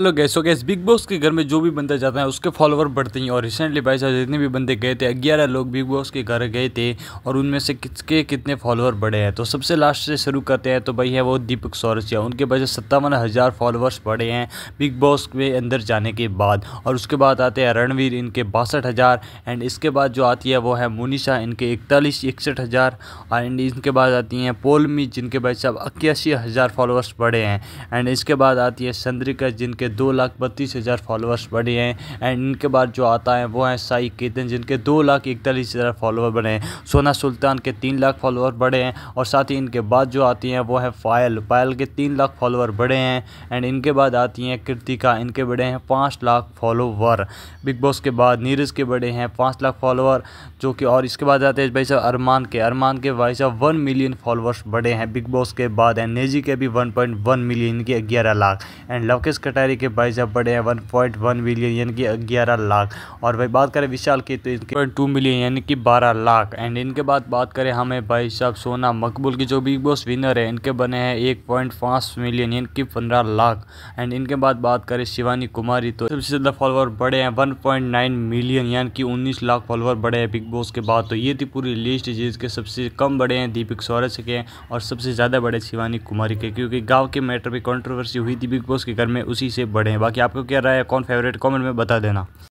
hello guys so guys Bigg Boss के घर में जो भी बंदा जाता है उसके फॉलोवर बढ़ते हैं और रिसेंटली भाई साहब जितने भी बंदे गए थे ग्यारह लोग बिग बॉस के घर गए थे और उनमें से किसके कितने फॉलोवर बढ़े हैं तो सबसे लास्ट से शुरू करते हैं तो भाई है वो दीपक सौरसिया उनके वजह सत्तावन हज़ार फॉलोअर्स बढ़े हैं बिग बॉस में अंदर जाने के बाद और उसके बाद आते हैं रणवीर इनके बासठ हज़ार एंड इसके बाद जो आती है वो है मोनिशा इनके इकतालीस इकसठ हज़ार एंड इनके बाद आती हैं पोलमी जिनके भाई साहब इक्यासी हज़ार फॉलोअर्स बढ़े हैं एंड इसके बाद आती है चंद्रिका जिनके इनके दो लाख बत्तीस हज़ार फॉलोअर्स बढ़े हैं एंड इनके बाद जो आता है वो है साई केतन जिनके दो लाख इकतालीस हज़ार फॉलोअर बढ़े हैं सोना सुल्तान के तीन लाख फॉलोअर बढ़े हैं और साथ ही इनके बाद जो आती हैं वो है फायल पायल के तीन लाख फॉलोअर बढ़े हैं एंड इनके बाद आती हैं कृतिका इनके बढ़े हैं पाँच लाख फॉलोवर बिग बॉस के बाद नीरज के बढ़े हैं पाँच लाख फॉलोअर जो कि और इसके बाद आते हैं भाई साहब अरमान के अरमान के भाई साहब वन मिलियन फॉलोअर्स बढ़े हैं बिग बॉस के बाद एंड नेजी के भी वन पॉइंट वन मिलियन के ग्यारह लाख एंड लवकेश कटारी रुपये के भाई साहब बड़े हैं वन पॉइंट वन मिलियन यानी कि ग्यारह लाख और भाई बात करें विशाल की तो इनके पॉइंट टू मिलियन यानी कि बारह लाख एंड इनके बाद बात करें हमें भाई साहब सोना मकबूल की जो बिग बॉस विनर है इनके बने हैं एक पॉइंट पाँच मिलियन यानी कि पंद्रह लाख एंड इनके बाद बात करें शिवानी कुमारी तो सबसे ज़्यादा फॉलोअर बड़े हैं वन पॉइंट नाइन मिलियन यानी कि उन्नीस लाख फॉलोअर बड़े हैं बिग बॉस के बाद तो ये थी पूरी लिस्ट जिसके सबसे कम बड़े हैं दीपक सौरज के और सबसे ज़्यादा बड़े शिवानी कुमारी के क्योंकि गाँव के मैटर पर कॉन्ट्रोवर्सी हुई थी बिग बॉस के घर में उसी से बढ़े बाकी आपको क्या राय है कौन फेवरेट कमेंट में बता देना